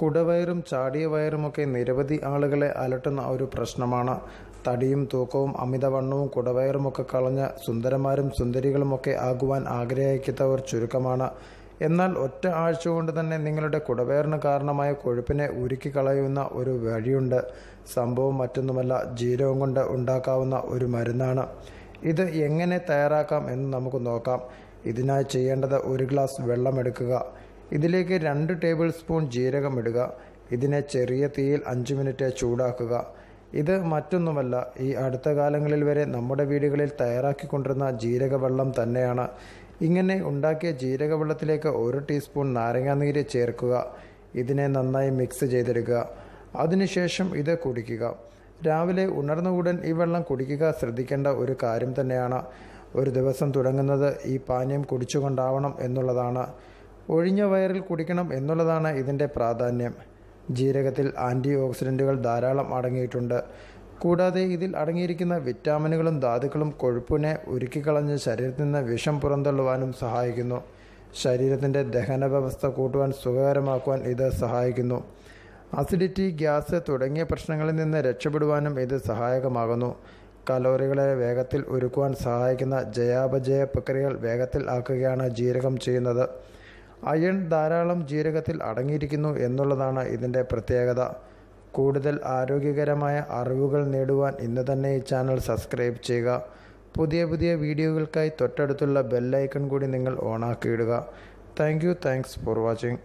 കുടവയറും ചാടിയ വയറുമൊക്കെ നിരവധി ആളുകളെ അലട്ടുന്ന ഒരു പ്രശ്നമാണ് തടിയും തൂക്കവും അമിതവണ്ണവും കുടവയറുമൊക്കെ കളഞ്ഞ് സുന്ദരമാരും സുന്ദരികളുമൊക്കെ ആകുവാൻ ആഗ്രഹിക്കുന്നവർ ചുരുക്കമാണ് എന്നാൽ ഒറ്റ ആഴ്ച കൊണ്ട് തന്നെ നിങ്ങളുടെ കുടവയറിന് കാരണമായ കൊഴുപ്പിനെ ഉരുക്കി കളയുന്ന ഒരു വഴിയുണ്ട് സംഭവം മറ്റൊന്നുമല്ല ജീരകം കൊണ്ട് ഉണ്ടാക്കാവുന്ന ഒരു മരുന്നാണ് ഇത് എങ്ങനെ തയ്യാറാക്കാം എന്ന് നമുക്ക് നോക്കാം ഇതിനായി ചെയ്യേണ്ടത് ഒരു ഗ്ലാസ് വെള്ളം എടുക്കുക ഇതിലേക്ക് രണ്ട് ടേബിൾ സ്പൂൺ ജീരകം ഇടുക ഇതിനെ ചെറിയ തീയിൽ അഞ്ച് മിനിറ്റ് ചൂടാക്കുക ഇത് മറ്റൊന്നുമല്ല ഈ അടുത്ത കാലങ്ങളിൽ വരെ നമ്മുടെ വീടുകളിൽ തയ്യാറാക്കിക്കൊണ്ടിരുന്ന ജീരകവെള്ളം തന്നെയാണ് ഇങ്ങനെ ഉണ്ടാക്കിയ ജീരകവെള്ളത്തിലേക്ക് ഒരു ടീസ്പൂൺ നാരങ്ങാനീര് ചേർക്കുക ഇതിനെ നന്നായി മിക്സ് ചെയ്തെടുക്കുക അതിനുശേഷം ഇത് കുടിക്കുക രാവിലെ ഉണർന്ന ഉടൻ ഈ വെള്ളം കുടിക്കുക ശ്രദ്ധിക്കേണ്ട ഒരു കാര്യം തന്നെയാണ് ഒരു ദിവസം തുടങ്ങുന്നത് ഈ പാനീയം കുടിച്ചുകൊണ്ടാവണം എന്നുള്ളതാണ് ഒഴിഞ്ഞ വയറിൽ കുടിക്കണം എന്നുള്ളതാണ് ഇതിൻ്റെ പ്രാധാന്യം ജീരകത്തിൽ ആൻറ്റി ഓക്സിഡൻറ്റുകൾ ധാരാളം അടങ്ങിയിട്ടുണ്ട് കൂടാതെ ഇതിൽ അടങ്ങിയിരിക്കുന്ന വിറ്റാമിനുകളും ധാതുക്കളും കൊഴുപ്പിനെ ഉരുക്കിക്കളഞ്ഞ് ശരീരത്തിൽ നിന്ന് വിഷം പുറന്തള്ളുവാനും സഹായിക്കുന്നു ശരീരത്തിൻ്റെ ദഹന വ്യവസ്ഥ കൂട്ടുവാൻ സുഖകരമാക്കുവാൻ ഇത് സഹായിക്കുന്നു അസിഡിറ്റി ഗ്യാസ് തുടങ്ങിയ പ്രശ്നങ്ങളിൽ നിന്ന് രക്ഷപ്പെടുവാനും ഇത് സഹായകമാകുന്നു കലോറികളെ വേഗത്തിൽ ഒരുക്കുവാൻ സഹായിക്കുന്ന ജയാപജയ പ്രക്രിയകൾ വേഗത്തിൽ ആക്കുകയാണ് ജീരകം ചെയ്യുന്നത് അയൺ ധാരാളം ജീരകത്തിൽ അടങ്ങിയിരിക്കുന്നു എന്നുള്ളതാണ് ഇതിൻ്റെ പ്രത്യേകത കൂടുതൽ ആരോഗ്യകരമായ അറിവുകൾ നേടുവാൻ ഇന്ന് തന്നെ ഈ ചാനൽ സബ്സ്ക്രൈബ് ചെയ്യുക പുതിയ പുതിയ വീഡിയോകൾക്കായി തൊട്ടടുത്തുള്ള ബെല്ലൈക്കൺ കൂടി നിങ്ങൾ ഓണാക്കിയിടുക thank you thanks for watching